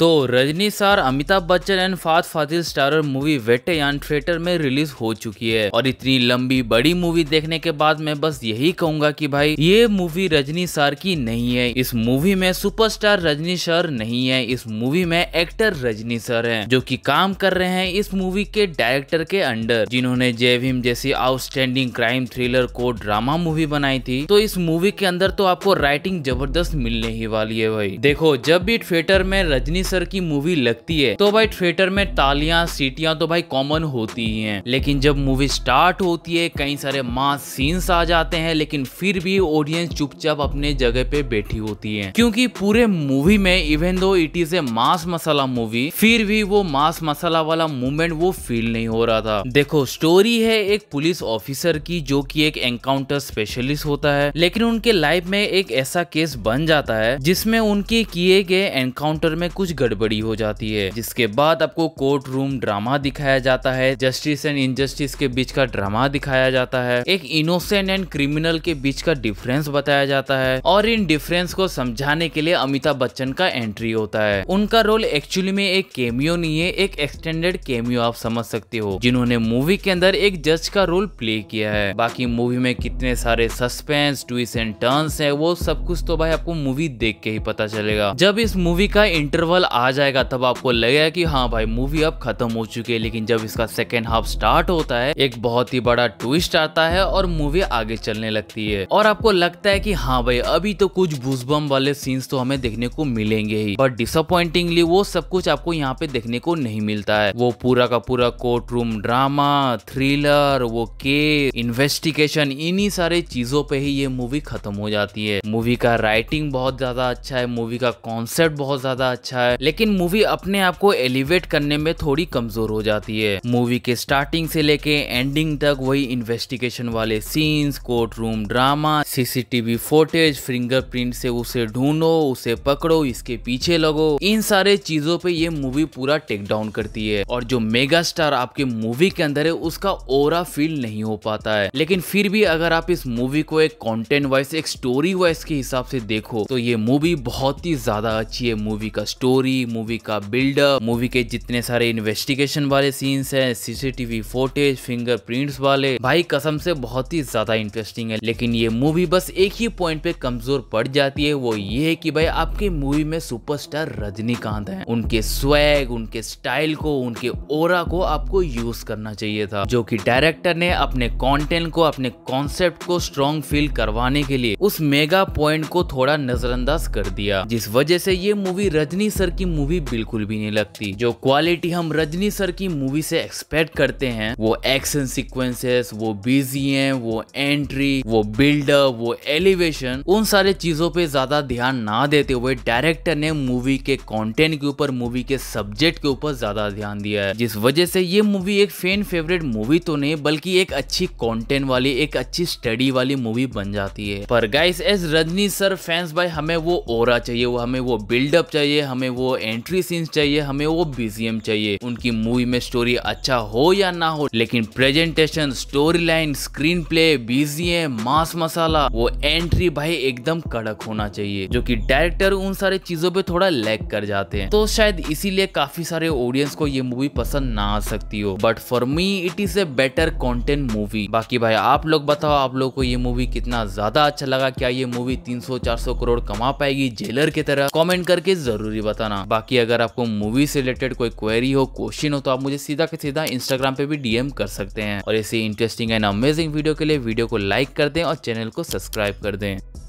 तो Rajni sir Amitabh Bachchan and फात Faasil starrer movie Vettaiyan theatre में रिलीज हो चुकी है और इतनी लंबी बड़ी मूवी देखने के बाद मैं बस यही कहूंगा कि भाई ये मूवी रजनी सार की नहीं है इस मूवी में सुपरस्टार रजनी सर नहीं है इस मूवी में एक्टर रजनी सर हैं जो कि काम कर रहे हैं इस मूवी के डायरेक्टर के अंडर जिन्होंने जय भीम जैसी आउटस्टैंडिंग क्राइम थ्रिलर को ड्रामा मूवी बनाई थी तो इस मूवी के अंदर तो आपको राइटिंग जबरदस्त मिलने ही वाली है भाई देखो जब भी थिएटर में रजनी सर की मूवी लगती है तो भाई थिएटर में तालियां सीटियां तो भाई कॉमन होती ही हैं लेकिन जब मूवी स्टार्ट होती है कई सारे मास सीन्स आ जाते हैं लेकिन फिर भी ऑडियंस चुपचाप अपने जगह पे बैठी होती है क्योंकि पूरे मूवी में even though it is a mass masala movie फिर भी वो मास मसाला वाला मूवमेंट वो फील नहीं हो रहा था देखो स्टोरी है एक पुलिस ऑफिसर की जो की एक एनकाउंटर स्पेशलिस्ट होता है लेकिन उनके लाइफ में एक ऐसा केस बन जाता है जिसमें उनके किए गए एनकाउंटर में कुछ कुछ गड़बड़ी हो जाती है जिसके बाद आपको कोर्ट रूम ड्रामा दिखाया जाता है जस्टिस एंड इनजस्टिस के बीच का ड्रामा दिखाया जाता है एक इनोसेंट एंड क्रिमिनल के बीच का डिफरेंस बताया जाता है और इन डिफरेंस को समझाने के लिए अमिताभ बच्चन का एंट्री होता है उनका रोल एक्चुअली में एक केमियो नहीं है एक एक्सटेंडेड केमियो आप समझ सकते हो जिन्होंने मूवी के अंदर एक जज का रोल प्ले किया है बाकी मूवी में कितने सारे सस्पेंस ट्विस्ट एंड टर्न्स है वो सब कुछ तो भाई आपको मूवी देख के ही पता चलेगा जब इस मूवी का इंटरवल ख्याल आ जाएगा तब आपको लगेगा कि हाँ भाई मूवी अब खत्म हो चुकी है लेकिन जब इसका सेकेंड हाफ स्टार्ट होता है एक बहुत ही बड़ा ट्विस्ट आता है और मूवी आगे चलने लगती है और आपको लगता है की हाँ भाई अभी तो कुछ भूसबम वाले सीन्स तो हमें देखने को मिलेंगे ही बट डिसअपॉइंटिंगली वो सब कुछ आपको यहाँ पे देखने को नहीं मिलता है वो पूरा का पूरा कोर्ट रूम ड्रामा थ्रिलर वो केस इन्वेस्टिगेशन इन्हीं सारे चीजों पे ही ये मूवी खत्म हो जाती है मूवी का राइटिंग बहुत ज्यादा अच्छा है मूवी का कॉन्सेप्ट बहुत ज्यादा अच्छा है है लेकिन मूवी अपने आप को एलिवेट करने में थोड़ी कमजोर हो जाती है मूवी के स्टार्टिंग से लेके एंडिंग तक वही इन्वेस्टिगेशन वाले scenes court room drama CCTV footage fingerprint से उसे ढूंढो उसे पकड़ो इसके पीछे लगो इन सारे चीजों पे ये मूवी पूरा टेक डाउन करती है और जो मेगा स्टार आपके मूवी के अंदर है उसका ओरा फील नहीं हो पाता है लेकिन फिर भी अगर आप इस मूवी को एक कंटेंट वाइज एक स्टोरी वाइज के हिसाब से देखो तो ये मूवी बहुत ही ज्यादा अच्छी है मूवी का स्टोरी स्टोरी मूवी का बिल्डअप मूवी के जितने सारे इन्वेस्टिगेशन वाले सीन्स हैं सीसीटीवी फिंगर फिंगरप्रिंट्स वाले भाई कसम से बहुत ही ज्यादा इंटरेस्टिंग है लेकिन ये मूवी बस एक ही पॉइंट पे कमजोर पड़ जाती है वो ये है कि भाई आपके मूवी में सुपरस्टार रजनीकांत है उनके स्वैग उनके स्टाइल को उनके ओरा को आपको यूज करना चाहिए था जो की डायरेक्टर ने अपने कॉन्टेंट को अपने कॉन्सेप्ट को स्ट्रॉन्ग फील करवाने के लिए उस मेगा पॉइंट को थोड़ा नजरअंदाज कर दिया जिस वजह से ये मूवी रजनी सर की मूवी बिल्कुल भी नहीं लगती जो क्वालिटी हम रजनी सर की मूवी से एक्सपेक्ट करते हैं वो एक्शन सिक्वेंसेस वो बीजी वो एंट्री वो बिल्डअप वो एलिवेशन उन सारे चीजों पे ज्यादा ध्यान ना देते हुए डायरेक्टर ने मूवी के कंटेंट के ऊपर मूवी के सब्जेक्ट के ऊपर ज्यादा ध्यान दिया है जिस वजह से ये मूवी एक फैन फेवरेट मूवी तो नहीं बल्कि एक अच्छी कंटेंट वाली एक अच्छी स्टडी वाली मूवी बन जाती है पर guys as Rajni sir fans भाई हमें वो ओरा चाहिए वो हमें वो बिल्डअप चाहिए हमें वो वो एंट्री सीन्स चाहिए हमें वो बीजीएम चाहिए उनकी मूवी में स्टोरी अच्छा हो या ना हो लेकिन presentation story line screen play BGM mass masala वो एंट्री भाई एकदम कड़क होना चाहिए जो की डायरेक्टर उन सारी चीजों पे थोड़ा लैक कर जाते हैं तो शायद इसीलिए काफी सारे ऑडियंस को ये मूवी पसंद ना आ सकती हो but for me it is a better content movie बाकी भाई आप लोग बताओ आप लोग को ये मूवी कितना ज्यादा अच्छा लगा क्या ये मूवी 300-400 करोड़ कमा पाएगी जेलर की तरह कमेंट करके जरूरी बताना जाना बाकी अगर आपको मूवी से रिलेटेड कोई क्वेरी हो क्वेश्चन हो तो आप मुझे सीधा के सीधा इंस्टाग्राम पे भी डीएम कर सकते हैं और ऐसी इंटरेस्टिंग एंड अमेजिंग वीडियो के लिए वीडियो को लाइक कर दें और चैनल को सब्सक्राइब कर दें